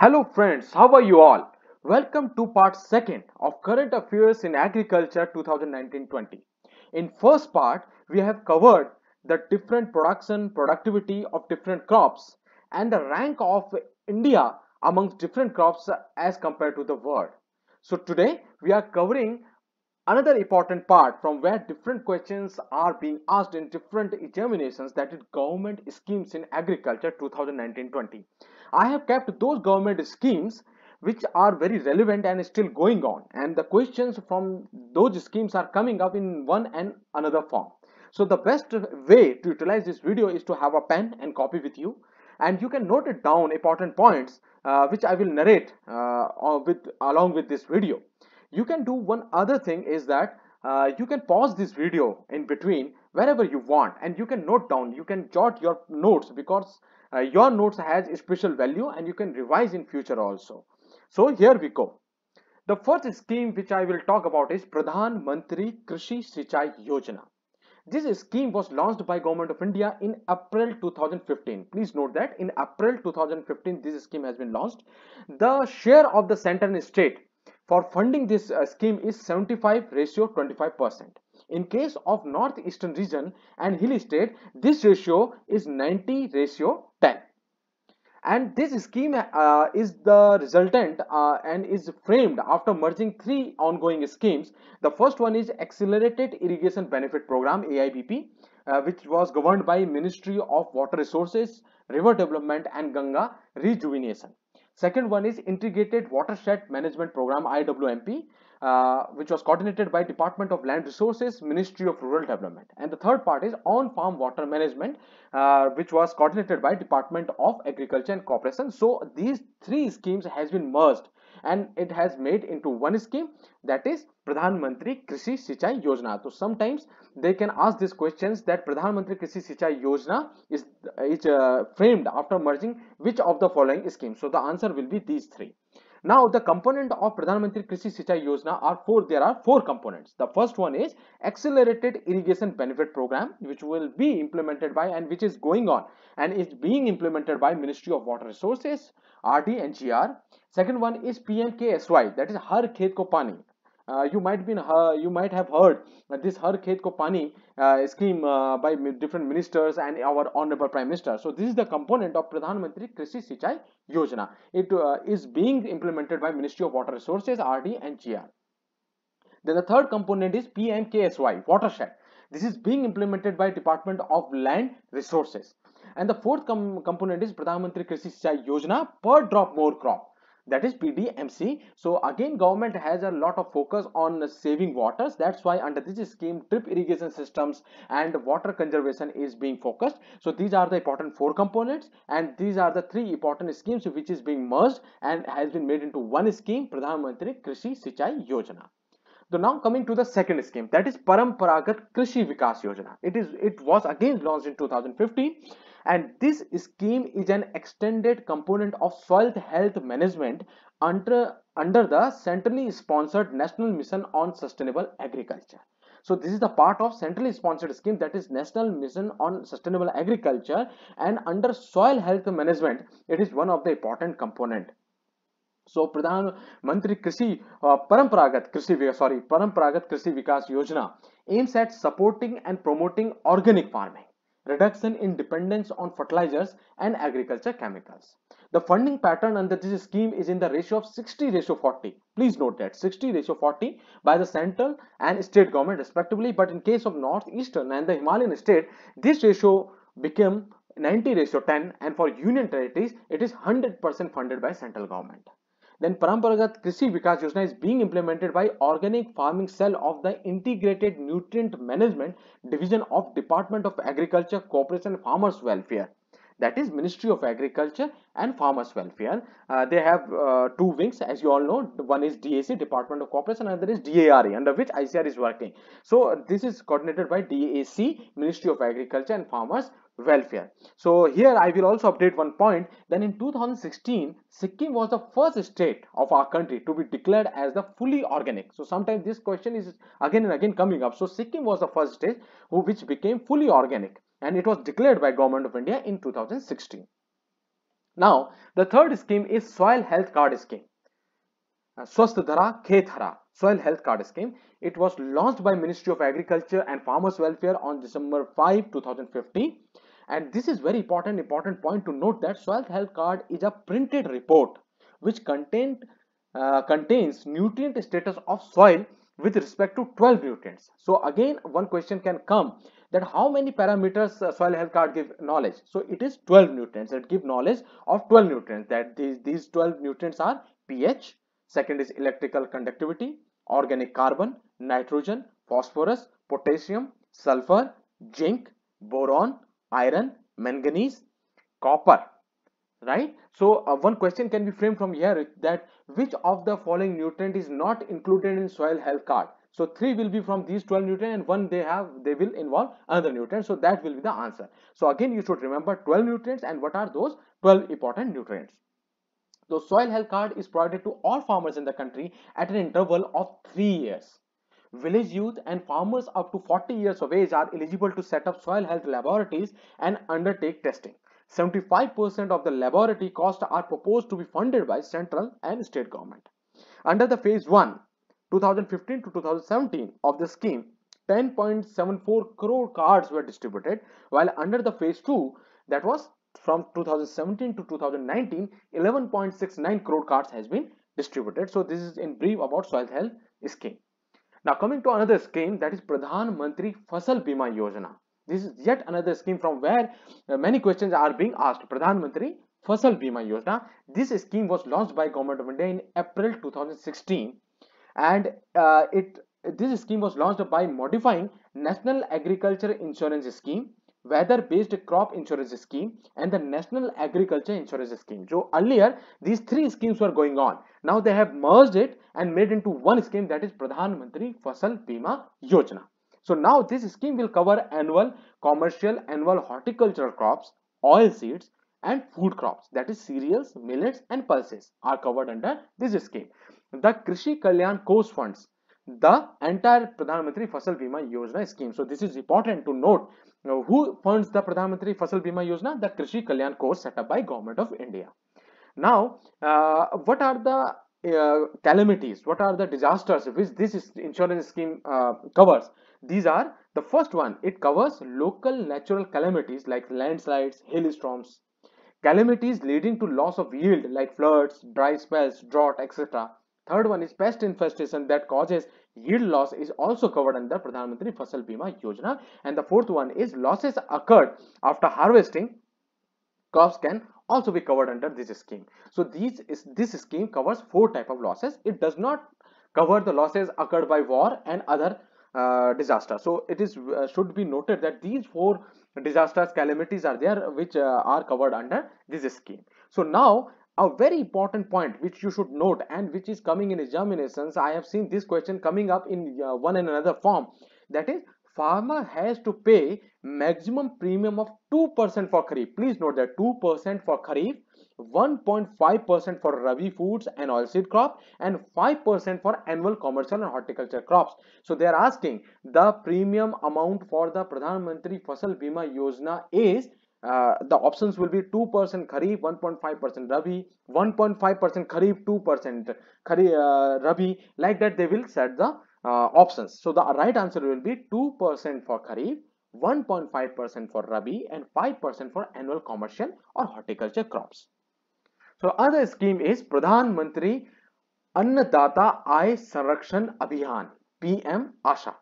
Hello friends, how are you all? Welcome to part 2nd of Current Affairs in Agriculture 2019-20. In first part, we have covered the different production productivity of different crops and the rank of India amongst different crops as compared to the world. So today, we are covering another important part from where different questions are being asked in different examinations that is government schemes in agriculture 2019-20 I have kept those government schemes which are very relevant and still going on and the questions from those schemes are coming up in one and another form. So the best way to utilize this video is to have a pen and copy with you and you can note it down important points uh, which I will narrate uh, uh with along with this video. You can do one other thing is that uh, you can pause this video in between wherever you want and you can note down you can jot your notes because uh, your notes has special value and you can revise in future also. So here we go. The first scheme which I will talk about is Pradhan Mantri Krishi Sichai Yojana. This scheme was launched by Government of India in April 2015. Please note that in April 2015 this scheme has been launched. The share of the central and state for funding this uh, scheme is 75 ratio 25 percent. In case of northeastern region and hill state, this ratio is 90 ratio 10. And this scheme uh, is the resultant uh, and is framed after merging three ongoing schemes. The first one is Accelerated Irrigation Benefit Program AIBP, uh, which was governed by Ministry of Water Resources, River Development and Ganga Rejuvenation. Second one is Integrated Watershed Management Program IWMP uh, which was coordinated by Department of Land Resources, Ministry of Rural Development. And the third part is on-farm water management, uh, which was coordinated by Department of Agriculture and Cooperation. So these three schemes has been merged and it has made into one scheme that is Pradhan Mantri Krishi Sichai Yojana. So sometimes they can ask these questions that Pradhan Mantri Krishi Sichai Yojana is, is uh, framed after merging which of the following schemes. So the answer will be these three. Now the component of Pradhan Mantri Krishi Sichai Yojana are four. There are four components. The first one is Accelerated Irrigation Benefit Program, which will be implemented by and which is going on and is being implemented by Ministry of Water Resources, RD and GR. Second one is PMKSY, that is Har Khet Ko Pani. Uh, you might been uh, you might have heard this Har Khet Ko Pani uh, scheme uh, by different ministers and our honorable prime minister. So this is the component of Pradhan Mantri Krishi Sichai Yojana. It uh, is being implemented by Ministry of Water Resources RD and GR. Then the third component is PMKSY watershed. This is being implemented by Department of Land Resources. And the fourth com component is Pradhan Mantri Krishi Sichai Yojana per drop more crop that is PDMC. So again government has a lot of focus on saving waters that's why under this scheme drip irrigation systems and water conservation is being focused. So these are the important four components and these are the three important schemes which is being merged and has been made into one scheme Pradhan Mantri Krishi Sichai Yojana. So now coming to the second scheme that is Paramparagat Krishi Vikas Yojana. It is it was again launched in 2015 and this scheme is an extended component of soil health management under under the centrally sponsored national mission on sustainable agriculture so this is the part of centrally sponsored scheme that is national mission on sustainable agriculture and under soil health management it is one of the important component so Krishi कृषि परंपरागत Krishi Sorry परंपरागत Krishi Vikas Yojana aims at supporting and promoting organic farming reduction in dependence on fertilizers and agriculture chemicals. The funding pattern under this scheme is in the ratio of 60 ratio 40. Please note that 60 ratio 40 by the central and state government respectively. But in case of northeastern and the Himalayan state, this ratio became 90 ratio 10 and for union territories, it is 100% funded by central government then Parampragat Krishi Vikas Yojana is being implemented by Organic Farming Cell of the Integrated Nutrient Management Division of Department of Agriculture, Cooperation and Farmers Welfare that is Ministry of Agriculture and Farmers Welfare. Uh, they have uh, two wings as you all know. One is DAC Department of Cooperation another is DARA under which ICR is working. So uh, this is coordinated by DAC Ministry of Agriculture and Farmers welfare. So here I will also update one point then in 2016 Sikkim was the first state of our country to be declared as the fully organic. So sometimes this question is again and again coming up. So Sikkim was the first state who which became fully organic and it was declared by government of India in 2016. Now the third scheme is soil health card scheme. Uh, Swasth Khethara Soil Health Card Scheme. It was launched by Ministry of Agriculture and Farmers Welfare on December 5, 2015 and this is very important important point to note that soil health card is a printed report which contain uh, contains nutrient status of soil with respect to 12 nutrients so again one question can come that how many parameters uh, soil health card give knowledge so it is 12 nutrients that give knowledge of 12 nutrients that these these 12 nutrients are ph second is electrical conductivity organic carbon nitrogen phosphorus potassium sulfur zinc boron iron, manganese, copper right so uh, one question can be framed from here that which of the following nutrient is not included in soil health card so three will be from these 12 nutrients, and one they have they will involve another nutrient so that will be the answer so again you should remember 12 nutrients and what are those 12 important nutrients the soil health card is provided to all farmers in the country at an interval of three years Village youth and farmers up to 40 years of age are eligible to set up soil health laboratories and undertake testing. 75% of the laboratory costs are proposed to be funded by central and state government. Under the phase 1, 2015 to 2017 of the scheme, 10.74 crore cards were distributed, while under the phase 2, that was from 2017 to 2019, 11.69 crore cards has been distributed. So this is in brief about soil health scheme. Now coming to another scheme that is Pradhan Mantri Fasal Bima Yojana. This is yet another scheme from where uh, many questions are being asked. Pradhan Mantri Fasal Bima Yojana. This scheme was launched by Government of India in April 2016 and uh, it this scheme was launched by modifying National Agriculture Insurance Scheme weather-based crop insurance scheme and the national agriculture insurance scheme so earlier these three schemes were going on now they have merged it and made into one scheme that is pradhan mantri fasal bima yojana so now this scheme will cover annual commercial annual horticultural crops oil seeds and food crops that is cereals millets and pulses are covered under this scheme the krishi kalyan course funds the entire pradhan mantri fasal bima yojana scheme so this is important to note now, who funds the Pradhan Mantri Fasal Bima Yojana? The Krishi Kalyan Course set up by Government of India. Now, uh, what are the uh, calamities what are the disasters which this insurance scheme uh, covers these are the first one it covers local natural calamities like landslides hailstorms calamities leading to loss of yield like floods dry spells drought etc third one is pest infestation that causes yield loss is also covered under Pradhan Mantri Fasal Bima Yojana. And the fourth one is losses occurred after harvesting crops can also be covered under this scheme. So these is this scheme covers four type of losses. It does not cover the losses occurred by war and other uh, disaster. So it is uh, should be noted that these four disasters calamities are there which uh, are covered under this scheme. So now a very important point which you should note and which is coming in examinations i have seen this question coming up in uh, one and another form that is farmer has to pay maximum premium of 2% for kharif please note that 2% for kharif 1.5% for Rabi foods and oilseed crop and 5% for annual commercial and horticulture crops. So they are asking the premium amount for the Pradhan Mantri Fasal Bima Yojana is uh, the options will be 2% Kharif, 1.5% Rabi, 1.5% Kharif, 2% Kharif, uh, Rabi. Like that, they will set the uh, options. So the right answer will be 2% for Kharif, 1.5% for Rabi, and 5% for annual commercial or horticulture crops. So other scheme is Pradhan Mantri Annadata Aay Sanrakshan Abhiyan, PM Asha.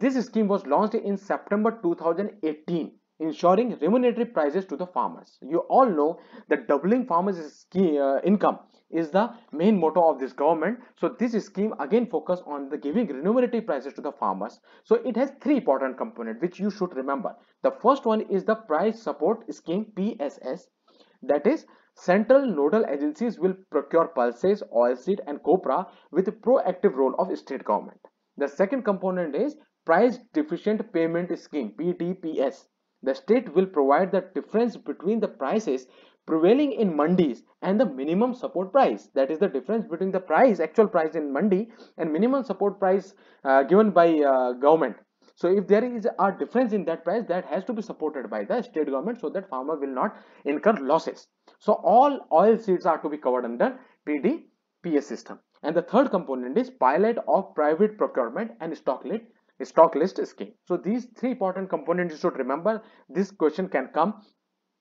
This scheme was launched in September 2018 ensuring remunerative prices to the farmers. You all know that doubling farmers' uh, income is the main motto of this government. So this scheme again focuses on the giving remunerative prices to the farmers. So it has three important components which you should remember. The first one is the price support scheme PSS that is Central nodal agencies will procure pulses, oilseed and copra with proactive role of state government. The second component is price deficient payment scheme PDPS the state will provide the difference between the prices prevailing in mandis and the minimum support price that is the difference between the price actual price in mandi and minimum support price uh, given by uh, government so if there is a difference in that price that has to be supported by the state government so that farmer will not incur losses so all oil seeds are to be covered under pdps system and the third component is pilot of private procurement and stocklet stock list scheme so these three important components you should remember this question can come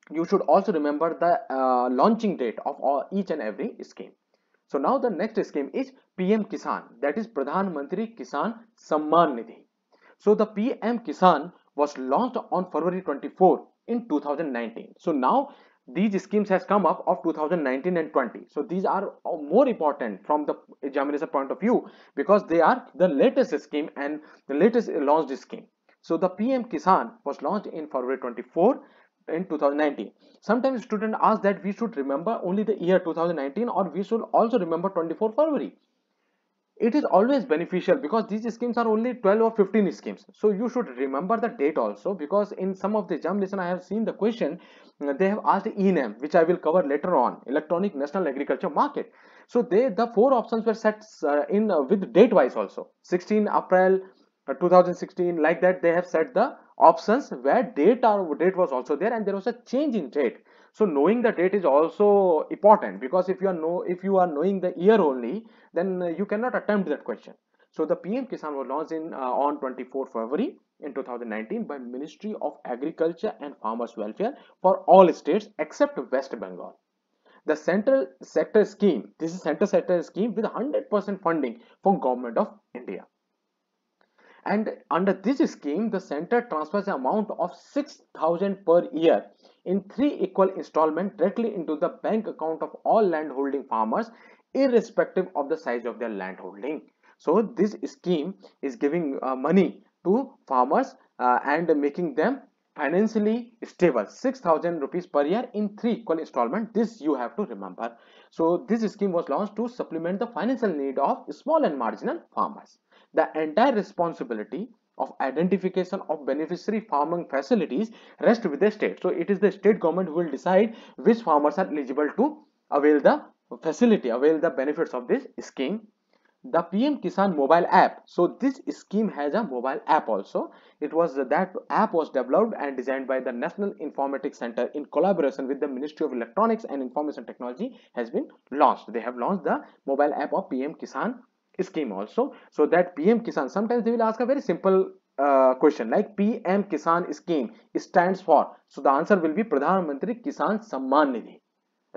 you should also remember the uh, launching date of all, each and every scheme so now the next scheme is pm kisan that is pradhan mantri kisan samman nidhi so the pm kisan was launched on february 24 in 2019 so now these schemes has come up of 2019 and 20 so these are more important from the examination point of view because they are the latest scheme and the latest launched scheme so the pm kisan was launched in february 24 in 2019 sometimes students ask that we should remember only the year 2019 or we should also remember 24 february it is always beneficial because these schemes are only 12 or 15 schemes so you should remember the date also because in some of the jam lesson i have seen the question they have asked enam which i will cover later on electronic national agriculture market so they the four options were set uh, in uh, with date wise also 16 april uh, 2016 like that they have set the options where date or date was also there and there was a change in date so knowing the date is also important because if you are know if you are knowing the year only then uh, you cannot attempt that question so the pm kisan was launched in uh, on 24 february in 2019 by ministry of agriculture and farmers welfare for all states except west bengal the central sector scheme this is central sector scheme with 100% funding from government of india and under this scheme the center transfers the amount of 6000 per year in three equal installments directly into the bank account of all landholding farmers irrespective of the size of their landholding so this scheme is giving uh, money to farmers uh, and making them financially stable 6000 rupees per year in three equal installment this you have to remember so this scheme was launched to supplement the financial need of small and marginal farmers the entire responsibility of identification of beneficiary farming facilities rests with the state. So it is the state government who will decide which farmers are eligible to avail the facility, avail the benefits of this scheme. The PM Kisan mobile app. So this scheme has a mobile app also. It was that app was developed and designed by the National Informatics Center in collaboration with the Ministry of Electronics and Information Technology has been launched. They have launched the mobile app of PM Kisan scheme also so that pm kisan sometimes they will ask a very simple uh, question like pm kisan scheme stands for so the answer will be pradhan mantri kisan samman nidhi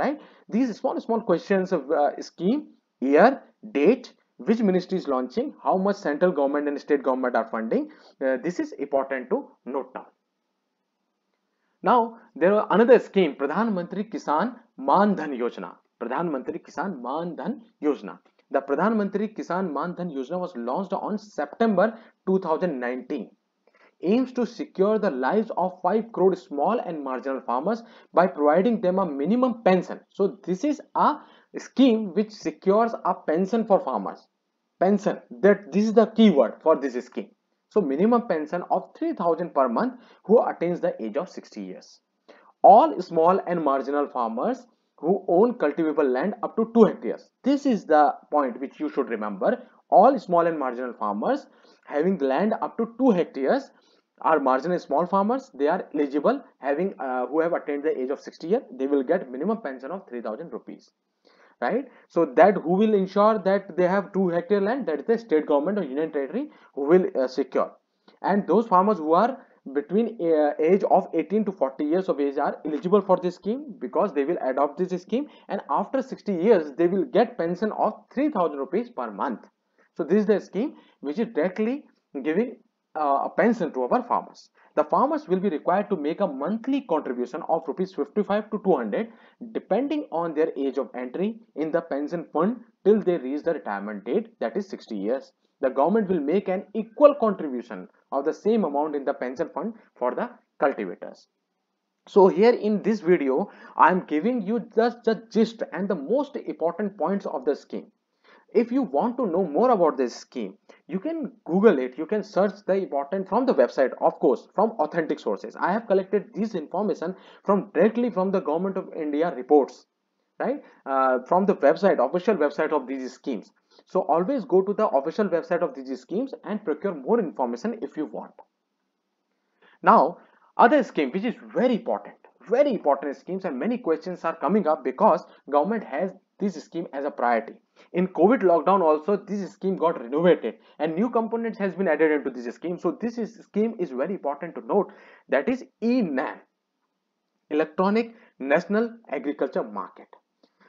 right these small small questions of uh, scheme year date which ministry is launching how much central government and state government are funding uh, this is important to note down now there are another scheme pradhan mantri kisan man dhan yojana pradhan mantri kisan man dhan yojana The Pradhan Mantri Kisan Manthan Yojana was launched on September 2019. Aims to secure the lives of 5 crore small and marginal farmers by providing them a minimum pension. So this is a scheme which secures a pension for farmers. Pension that this is the keyword for this scheme. So minimum pension of 3000 per month who attains the age of 60 years. All small and marginal farmers who own cultivable land up to 2 hectares. This is the point which you should remember. All small and marginal farmers having land up to 2 hectares are marginal small farmers. They are eligible having uh, who have attained the age of 60 year. They will get minimum pension of 3000 rupees. Right. So that who will ensure that they have 2 hectare land that is the state government or union territory who will uh, secure. And those farmers who are between uh, age of 18 to 40 years of age are eligible for this scheme because they will adopt this scheme and after 60 years they will get pension of 3000 rupees per month so this is the scheme which is directly giving uh, a pension to our farmers the farmers will be required to make a monthly contribution of rupees 55 to 200 depending on their age of entry in the pension fund till they reach the retirement date that is 60 years the government will make an equal contribution of the same amount in the pension fund for the cultivators. So here in this video, I am giving you just the gist and the most important points of the scheme. If you want to know more about this scheme, you can Google it, you can search the important from the website, of course, from authentic sources. I have collected this information from directly from the government of India reports, right? Uh, from the website, official website of these schemes. So always go to the official website of these schemes and procure more information if you want. Now other scheme which is very important, very important schemes and many questions are coming up because government has this scheme as a priority. In COVID lockdown also this scheme got renovated and new components has been added into this scheme. So this is, scheme is very important to note that is ENAM, Electronic National Agriculture Market.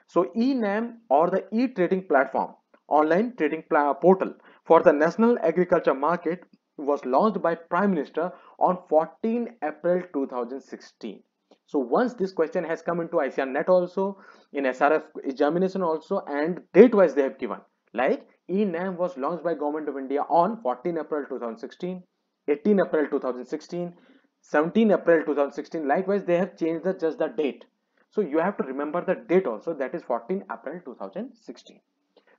So ENAM or the e-trading platform online trading portal for the national agriculture market was launched by prime minister on 14 april 2016 so once this question has come into ICR net also in SRF examination also and date wise they have given like ENAM was launched by government of India on 14 April 2016 18 April 2016 17 April 2016 likewise they have changed the just the date so you have to remember the date also that is 14 April 2016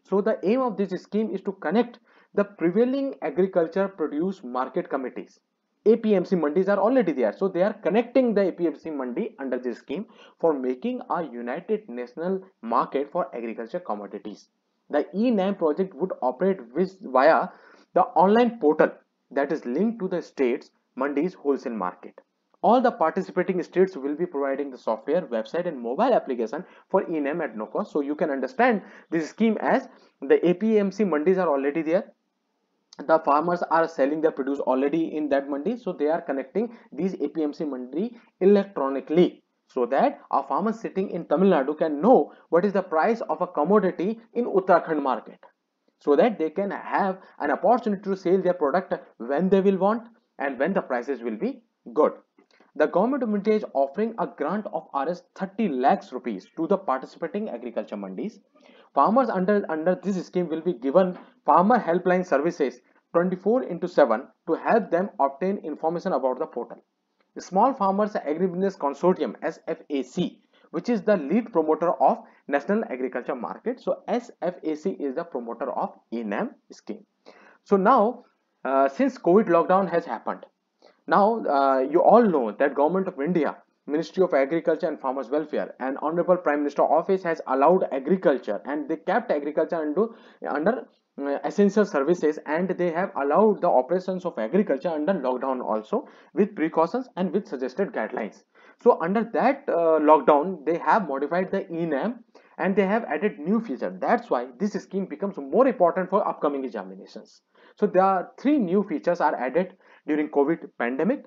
so the aim of this scheme is to connect the prevailing agriculture produce market committees. APMC mandis are already there. So they are connecting the APMC mandi under this scheme for making a united national market for agriculture commodities. The ENAM project would operate with, via the online portal that is linked to the state's mandis wholesale market. All the participating states will be providing the software, website and mobile application for ename at no cost. So you can understand this scheme as the APMC mandis are already there. The farmers are selling their produce already in that mandi. So they are connecting these APMC mandi electronically so that a farmer sitting in Tamil Nadu can know what is the price of a commodity in Uttarakhand market so that they can have an opportunity to sell their product when they will want and when the prices will be good the government of India is offering a grant of Rs 30 lakhs rupees to the participating agriculture mandis. Farmers under, under this scheme will be given farmer helpline services 24 into 7 to help them obtain information about the portal. The Small Farmers Agribusiness Consortium SFAC which is the lead promoter of National Agriculture Market. So SFAC is the promoter of ENAM scheme. So now uh, since COVID lockdown has happened now, uh, you all know that government of India, Ministry of Agriculture and Farmers Welfare and Honorable Prime Minister office has allowed agriculture and they kept agriculture under, under uh, essential services and they have allowed the operations of agriculture under lockdown also with precautions and with suggested guidelines. So under that uh, lockdown, they have modified the ENAM and they have added new feature. That's why this scheme becomes more important for upcoming examinations. So there are three new features are added during COVID pandemic.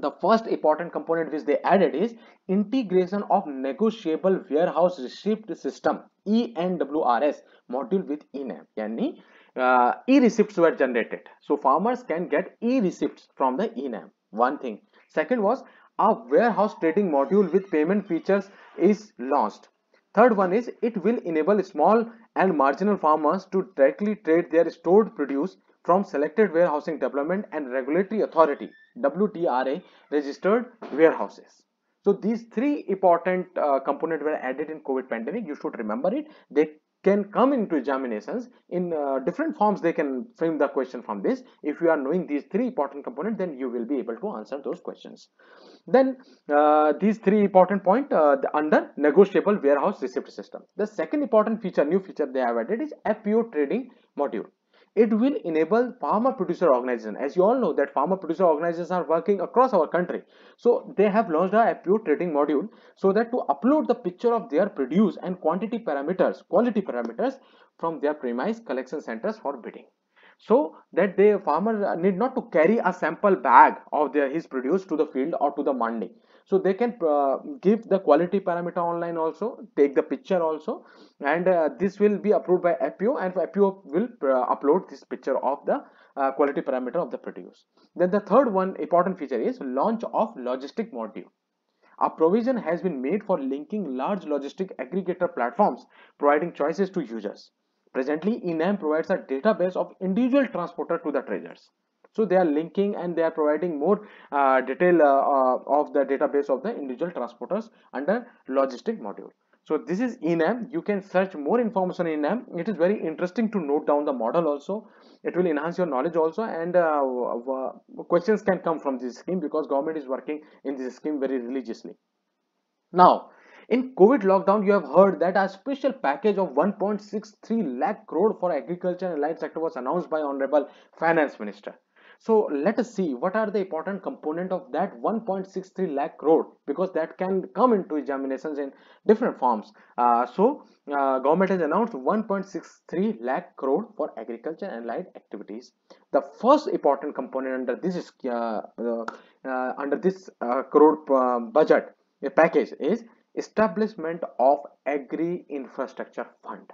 The first important component which they added is integration of negotiable warehouse receipt system ENWRS module with eNAM. Yani, uh, e-receipts were generated. So farmers can get e-receipts from the eNAM. One thing. Second was a warehouse trading module with payment features is launched. Third one is it will enable small and marginal farmers to directly trade their stored produce from selected warehousing development and regulatory authority WTRA registered warehouses. So these three important uh, components were added in COVID pandemic. You should remember it. They can come into examinations in uh, different forms. They can frame the question from this. If you are knowing these three important components, then you will be able to answer those questions. Then uh, these three important point uh, the under negotiable warehouse receipt system. The second important feature, new feature they have added is FPO trading module it will enable farmer producer organization as you all know that farmer producer organizations are working across our country so they have launched a IPO trading module so that to upload the picture of their produce and quantity parameters quality parameters from their premise collection centers for bidding so that the farmer need not to carry a sample bag of their his produce to the field or to the mandi so they can uh, give the quality parameter online also take the picture also and uh, this will be approved by FPO and FPO will uh, upload this picture of the uh, quality parameter of the produce then the third one important feature is launch of logistic module a provision has been made for linking large logistic aggregator platforms providing choices to users presently inam provides a database of individual transporter to the traders so they are linking and they are providing more uh, detail uh, uh, of the database of the individual transporters under logistic module so this is enam you can search more information in enam it is very interesting to note down the model also it will enhance your knowledge also and uh, uh, questions can come from this scheme because government is working in this scheme very religiously now in COVID lockdown, you have heard that a special package of 1.63 lakh crore for agriculture and light sector was announced by Honorable Finance Minister so let us see what are the important component of that 1.63 lakh crore because that can come into examinations in different forms uh, so uh, government has announced 1.63 lakh crore for agriculture and allied activities the first important component under this uh, uh, under this uh, crore uh, budget package is establishment of agri infrastructure fund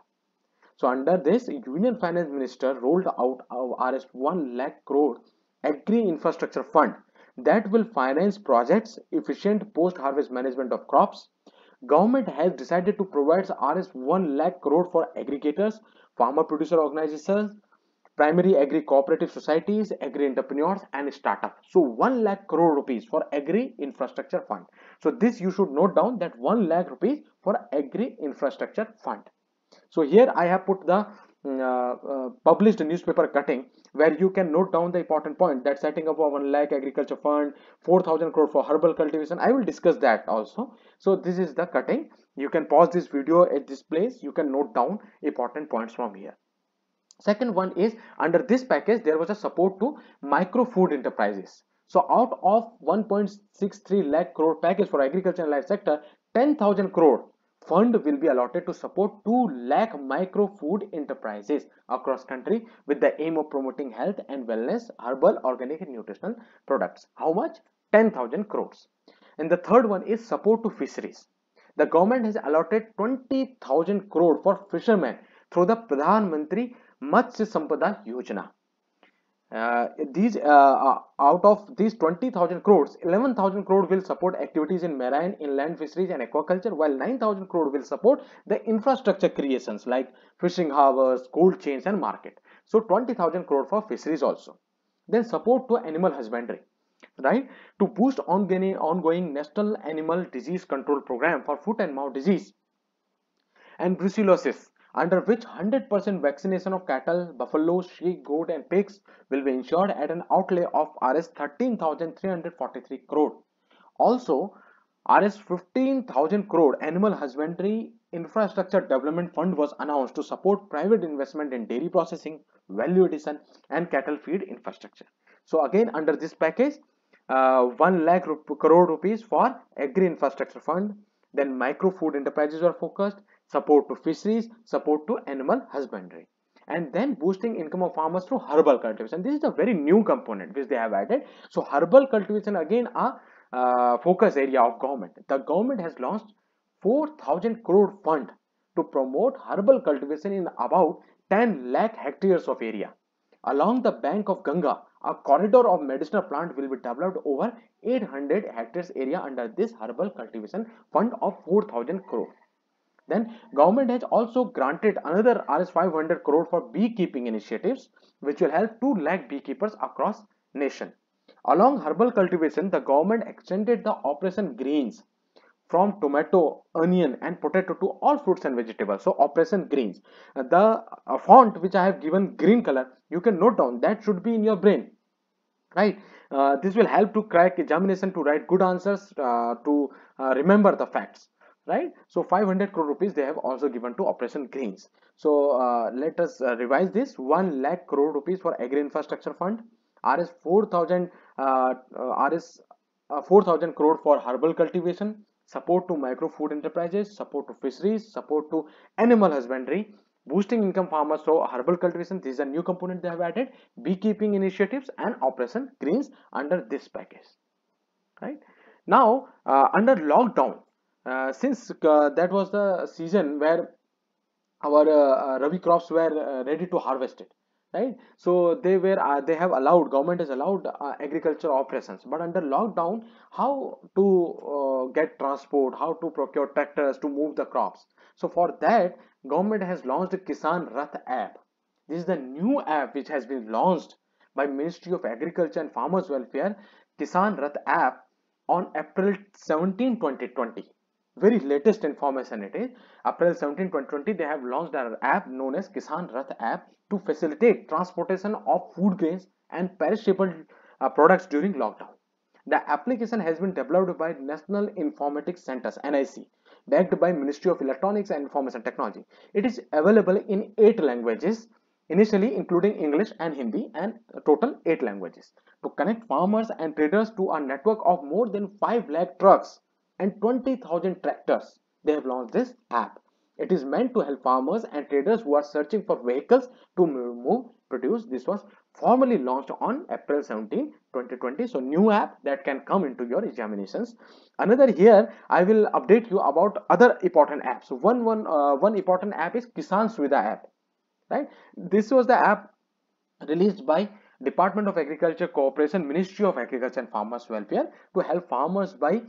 so under this, Union Finance Minister rolled out RS 1 lakh crore agri infrastructure fund that will finance projects, efficient post-harvest management of crops. Government has decided to provide RS 1 lakh crore for aggregators, farmer producer organizations, primary agri cooperative societies, agri entrepreneurs and startups. So 1 lakh crore rupees for agri infrastructure fund. So this you should note down that 1 lakh rupees for agri infrastructure fund so here i have put the mm, uh, uh, published newspaper cutting where you can note down the important point that setting up of 1 lakh agriculture fund 4000 crore for herbal cultivation i will discuss that also so this is the cutting you can pause this video at this place you can note down important points from here second one is under this package there was a support to micro food enterprises so out of 1.63 lakh crore package for agriculture and life sector 10000 crore fund will be allotted to support 2 lakh micro food enterprises across country with the aim of promoting health and wellness herbal organic and nutritional products how much 10000 crores and the third one is support to fisheries the government has allotted 20000 crore for fishermen through the pradhan mantri matsya sampada yojana uh, these uh, uh, out of these 20,000 crores 11,000 crore will support activities in marine inland fisheries and aquaculture while 9,000 crore will support the infrastructure creations like fishing harbors cold chains and market so 20,000 crore for fisheries also then support to animal husbandry right to boost ongoing ongoing national animal disease control program for foot and mouth disease and brucellosis under which 100% vaccination of cattle, buffalo, sheep, goat and pigs will be ensured at an outlay of Rs 13,343 crore. Also, Rs 15,000 crore animal husbandry infrastructure development fund was announced to support private investment in dairy processing, value addition and cattle feed infrastructure. So again under this package, uh, 1 lakh rup crore rupees for agri infrastructure fund, then micro food enterprises were focused support to fisheries, support to animal husbandry and then boosting income of farmers through herbal cultivation. This is a very new component which they have added. So herbal cultivation again a uh, focus area of government. The government has launched 4000 crore fund to promote herbal cultivation in about 10 lakh hectares of area. Along the bank of Ganga, a corridor of medicinal plant will be developed over 800 hectares area under this herbal cultivation fund of 4000 crore. Then government has also granted another Rs 500 crore for beekeeping initiatives which will help 2 lakh beekeepers across nation. Along herbal cultivation, the government extended the Operation Greens from tomato, onion and potato to all fruits and vegetables. So Operation Greens. Uh, the uh, font which I have given green color, you can note down that should be in your brain. Right. Uh, this will help to crack examination to write good answers uh, to uh, remember the facts right so 500 crore rupees they have also given to operation greens so uh, let us uh, revise this 1 lakh crore rupees for agri infrastructure fund rs 4000 uh, uh rs uh, 4000 crore for herbal cultivation support to micro food enterprises support to fisheries support to animal husbandry boosting income farmers so herbal cultivation this is a new component they have added beekeeping initiatives and operation greens under this package right now uh, under lockdown uh, since uh, that was the season where our uh, rabi crops were ready to harvest it right so they were uh, they have allowed government has allowed uh, agriculture operations but under lockdown how to uh, get transport how to procure tractors to move the crops so for that government has launched kisan rath app this is the new app which has been launched by ministry of agriculture and farmers welfare kisan rath app on april 17 2020 very latest information it is April 17 2020 they have launched an app known as Kisan Rath app to facilitate transportation of food grains and perishable uh, products during lockdown. The application has been developed by National Informatics Centers NIC backed by Ministry of Electronics and Information Technology. It is available in 8 languages initially including English and Hindi and total 8 languages to connect farmers and traders to a network of more than 5 lakh trucks and 20,000 tractors. They have launched this app. It is meant to help farmers and traders who are searching for vehicles to move produce. This was formally launched on April 17, 2020. So new app that can come into your examinations. Another here, I will update you about other important apps. So one, one, uh, one important app is Kisan Suvidha app, right? This was the app released by Department of Agriculture Cooperation, Ministry of Agriculture and Farmers Welfare to help farmers by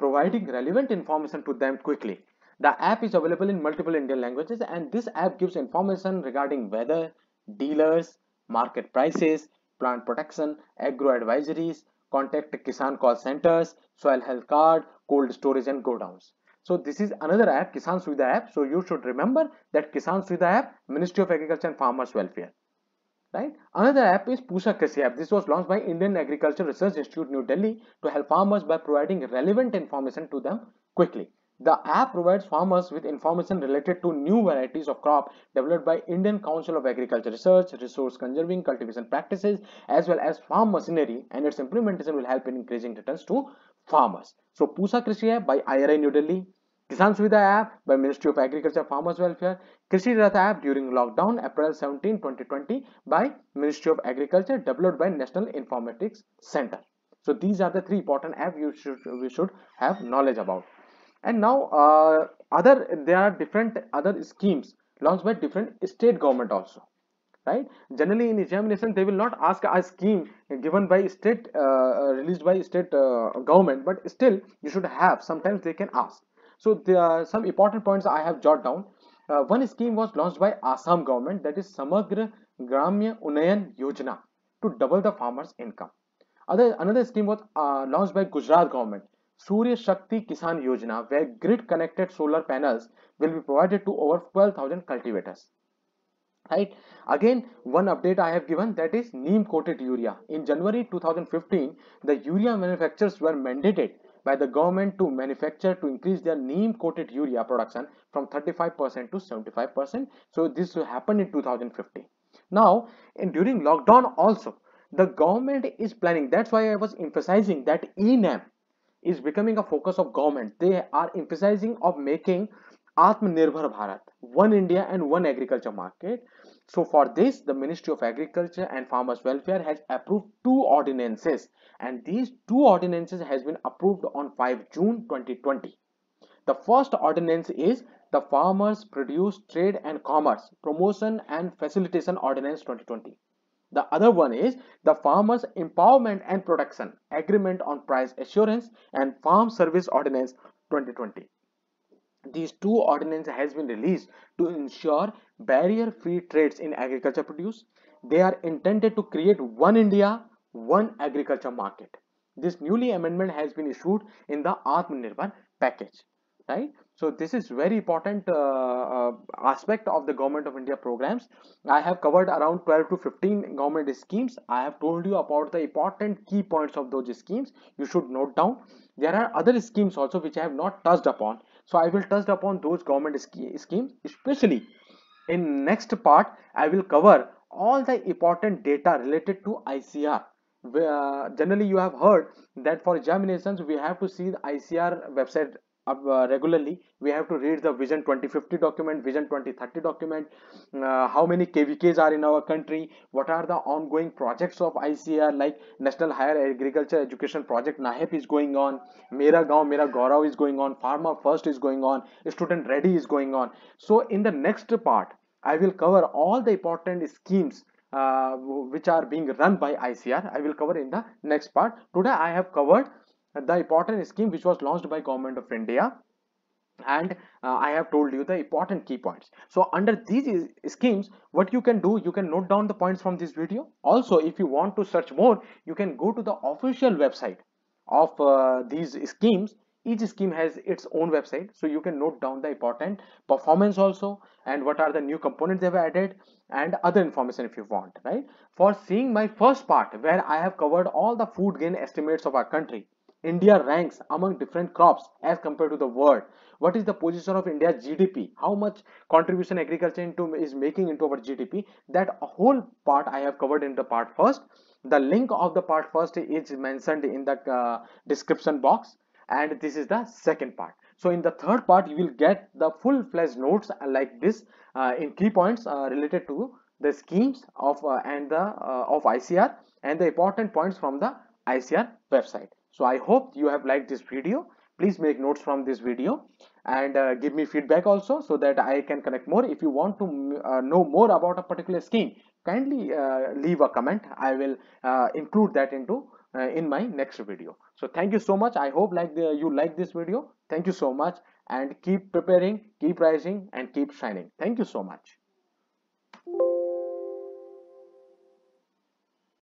providing relevant information to them quickly. The app is available in multiple Indian languages and this app gives information regarding weather, dealers, market prices, plant protection, agro advisories, contact Kisan call centers, soil health card, cold storage and godowns. So this is another app, Kisan Suvidha app. So you should remember that Kisan Suvidha app, Ministry of Agriculture and Farmers Welfare. Another app is Pusha Kasi app. This was launched by Indian Agriculture Research Institute New Delhi to help farmers by providing relevant information to them quickly. The app provides farmers with information related to new varieties of crop developed by Indian Council of Agriculture Research, resource conserving, cultivation practices, as well as farm machinery and its implementation will help in increasing returns to farmers. So Pusa Krishi app by IRI New Delhi, Kisan Suvidha app by ministry of agriculture farmers welfare Krishi Rath app during lockdown April 17 2020 by Ministry of Agriculture, developed by National Informatics Center. so these are the three important apps you should we should have knowledge about and now uh, other there are different other schemes launched by different state government also right generally in examination they will not ask a scheme given by state uh, released by state uh, government but still you should have sometimes they can ask so there are some important points I have jotted down. Uh, one scheme was launched by Assam government that is Samagra Gramya Unayan Yojana to double the farmers income. Other, another scheme was uh, launched by Gujarat government Surya Shakti Kisan Yojana where grid connected solar panels will be provided to over 12,000 cultivators. Right. Again, one update I have given that is neem coated urea. In January 2015, the urea manufacturers were mandated by the government to manufacture to increase their neem coated urea production from 35% to 75%. So this happened in 2015. Now, during lockdown also, the government is planning. That's why I was emphasizing that ENAM is becoming a focus of government. They are emphasizing of making Atmanirbhar Bharat, one India and one agriculture market so for this, the Ministry of Agriculture and Farmers Welfare has approved two ordinances and these two ordinances has been approved on 5 June 2020. The first ordinance is the Farmers Produce Trade and Commerce Promotion and Facilitation Ordinance 2020. The other one is the Farmers Empowerment and Production Agreement on Price Assurance and Farm Service Ordinance 2020 these two ordinances has been released to ensure barrier free trades in agriculture produce they are intended to create one india one agriculture market this newly amendment has been issued in the atmanirbhar package right so this is very important uh, uh, aspect of the government of india programs i have covered around 12 to 15 government schemes i have told you about the important key points of those schemes you should note down there are other schemes also which i have not touched upon so i will touch upon those government schemes especially in next part i will cover all the important data related to icr generally you have heard that for examinations we have to see the icr website uh, regularly we have to read the vision 2050 document vision 2030 document uh, how many kvks are in our country what are the ongoing projects of icr like national higher agriculture education project nahep is going on mera gaon mera gaurav is going on pharma first is going on student ready is going on so in the next part i will cover all the important schemes uh, which are being run by icr i will cover in the next part today i have covered uh, the important scheme which was launched by government of India and uh, I have told you the important key points. So under these schemes, what you can do, you can note down the points from this video. Also, if you want to search more, you can go to the official website of uh, these schemes. Each scheme has its own website. So you can note down the important performance also and what are the new components they have added and other information if you want, right? For seeing my first part where I have covered all the food gain estimates of our country India ranks among different crops as compared to the world. What is the position of India's GDP? How much contribution agriculture into is making into our GDP? That whole part I have covered in the part first. The link of the part first is mentioned in the uh, description box and this is the second part. So in the third part you will get the full-fledged notes like this uh, in key points uh, related to the schemes of uh, and the uh, of ICR and the important points from the ICR website so i hope you have liked this video please make notes from this video and uh, give me feedback also so that i can connect more if you want to uh, know more about a particular scheme kindly uh, leave a comment i will uh, include that into uh, in my next video so thank you so much i hope like the, you like this video thank you so much and keep preparing keep rising and keep shining thank you so much